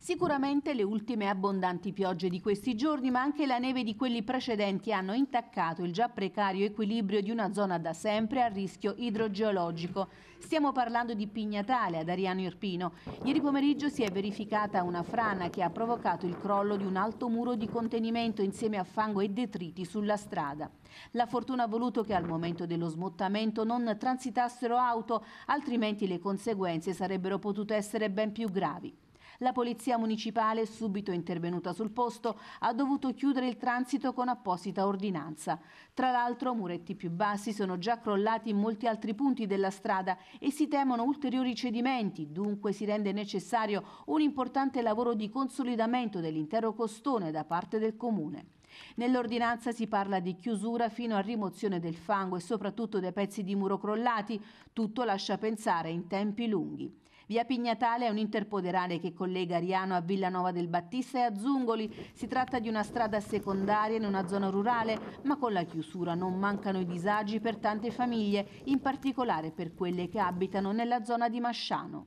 Sicuramente le ultime abbondanti piogge di questi giorni, ma anche la neve di quelli precedenti hanno intaccato il già precario equilibrio di una zona da sempre a rischio idrogeologico. Stiamo parlando di Pignatale ad Ariano Irpino. Ieri pomeriggio si è verificata una frana che ha provocato il crollo di un alto muro di contenimento insieme a fango e detriti sulla strada. La fortuna ha voluto che al momento dello smottamento non transitassero auto, altrimenti le conseguenze sarebbero potute essere ben più gravi. La polizia municipale, subito intervenuta sul posto, ha dovuto chiudere il transito con apposita ordinanza. Tra l'altro muretti più bassi sono già crollati in molti altri punti della strada e si temono ulteriori cedimenti, dunque si rende necessario un importante lavoro di consolidamento dell'intero costone da parte del Comune. Nell'ordinanza si parla di chiusura fino a rimozione del fango e soprattutto dei pezzi di muro crollati, tutto lascia pensare in tempi lunghi. Via Pignatale è un interpoderale che collega Ariano a Villanova del Battista e a Zungoli. Si tratta di una strada secondaria in una zona rurale, ma con la chiusura non mancano i disagi per tante famiglie, in particolare per quelle che abitano nella zona di Masciano.